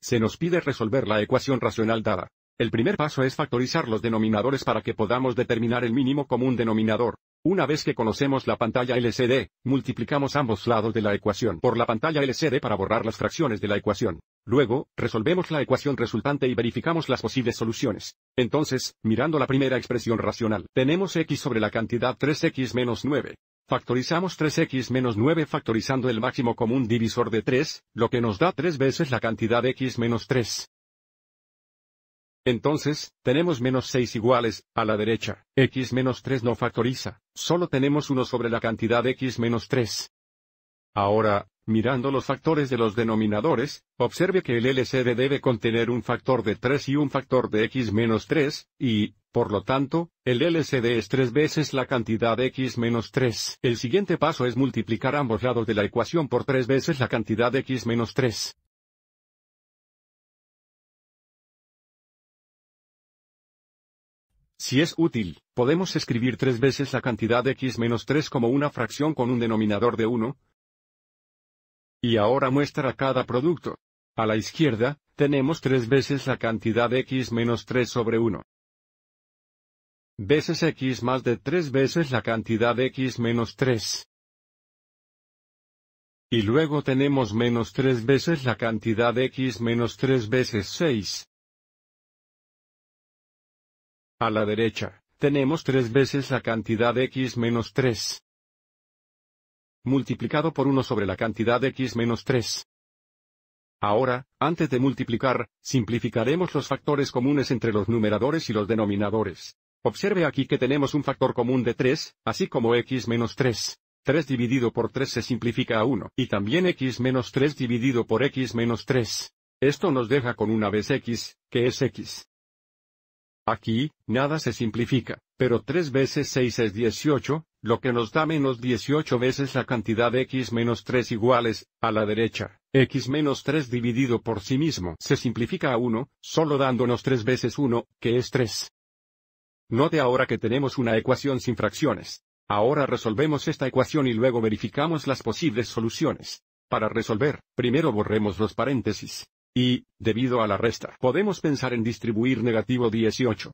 Se nos pide resolver la ecuación racional dada. El primer paso es factorizar los denominadores para que podamos determinar el mínimo común denominador. Una vez que conocemos la pantalla LCD, multiplicamos ambos lados de la ecuación por la pantalla LCD para borrar las fracciones de la ecuación. Luego, resolvemos la ecuación resultante y verificamos las posibles soluciones. Entonces, mirando la primera expresión racional, tenemos x sobre la cantidad 3x menos 9. Factorizamos 3x menos 9 factorizando el máximo común divisor de 3, lo que nos da 3 veces la cantidad x menos 3. Entonces, tenemos menos 6 iguales, a la derecha, x menos 3 no factoriza, solo tenemos 1 sobre la cantidad x menos 3. Ahora, mirando los factores de los denominadores, observe que el LCD debe contener un factor de 3 y un factor de x menos 3, y, por lo tanto, el LCD es 3 veces la cantidad x menos 3. El siguiente paso es multiplicar ambos lados de la ecuación por tres veces la cantidad x menos 3. Si es útil, podemos escribir tres veces la cantidad x menos 3 como una fracción con un denominador de 1. Y ahora muestra cada producto. A la izquierda, tenemos tres veces la cantidad x menos 3 sobre 1 veces x más de 3 veces la cantidad x menos 3. Y luego tenemos menos 3 veces la cantidad x menos 3 veces 6. A la derecha, tenemos 3 veces la cantidad x menos 3. Multiplicado por 1 sobre la cantidad x menos 3. Ahora, antes de multiplicar, simplificaremos los factores comunes entre los numeradores y los denominadores. Observe aquí que tenemos un factor común de 3, así como x menos 3. 3 dividido por 3 se simplifica a 1, y también x menos 3 dividido por x menos 3. Esto nos deja con una vez x, que es x. Aquí, nada se simplifica, pero 3 veces 6 es 18, lo que nos da menos 18 veces la cantidad de x menos 3 iguales, a la derecha, x menos 3 dividido por sí mismo se simplifica a 1, solo dándonos 3 veces 1, que es 3. Note ahora que tenemos una ecuación sin fracciones. Ahora resolvemos esta ecuación y luego verificamos las posibles soluciones. Para resolver, primero borremos los paréntesis. Y, debido a la resta, podemos pensar en distribuir negativo 18.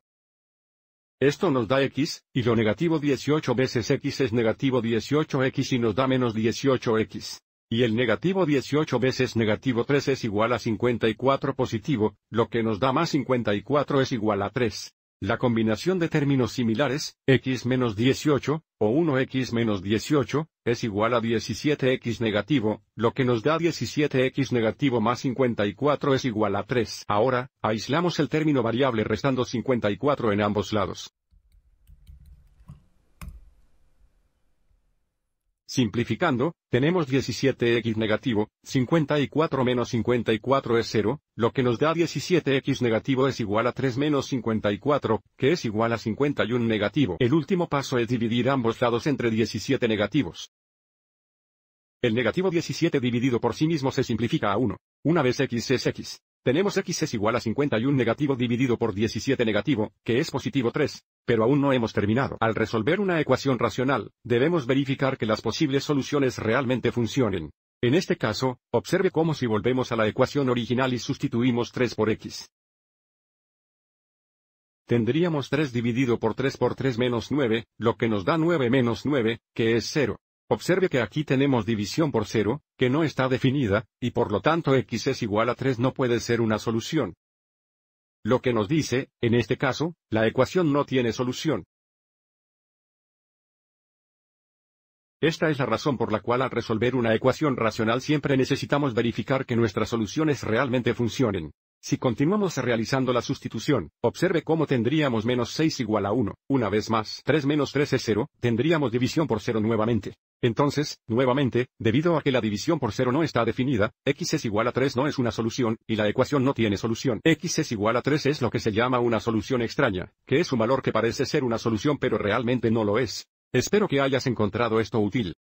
Esto nos da x, y lo negativo 18 veces x es negativo 18x y nos da menos 18x. Y el negativo 18 veces negativo 3 es igual a 54 positivo, lo que nos da más 54 es igual a 3. La combinación de términos similares, x menos 18, o 1x menos 18, es igual a 17x negativo, lo que nos da 17x negativo más 54 es igual a 3. Ahora, aislamos el término variable restando 54 en ambos lados. Simplificando, tenemos 17x negativo, 54 menos 54 es 0, lo que nos da 17x negativo es igual a 3 menos 54, que es igual a 51 negativo. El último paso es dividir ambos lados entre 17 negativos. El negativo 17 dividido por sí mismo se simplifica a 1. Una vez x es x. Tenemos x es igual a 51 negativo dividido por 17 negativo, que es positivo 3. Pero aún no hemos terminado. Al resolver una ecuación racional, debemos verificar que las posibles soluciones realmente funcionen. En este caso, observe cómo si volvemos a la ecuación original y sustituimos 3 por x. Tendríamos 3 dividido por 3 por 3 menos 9, lo que nos da 9 menos 9, que es 0. Observe que aquí tenemos división por 0, que no está definida, y por lo tanto x es igual a 3 no puede ser una solución. Lo que nos dice, en este caso, la ecuación no tiene solución. Esta es la razón por la cual al resolver una ecuación racional siempre necesitamos verificar que nuestras soluciones realmente funcionen. Si continuamos realizando la sustitución, observe cómo tendríamos menos 6 igual a 1, una vez más 3 menos 3 es 0, tendríamos división por 0 nuevamente. Entonces, nuevamente, debido a que la división por 0 no está definida, x es igual a 3 no es una solución, y la ecuación no tiene solución. x es igual a 3 es lo que se llama una solución extraña, que es un valor que parece ser una solución pero realmente no lo es. Espero que hayas encontrado esto útil.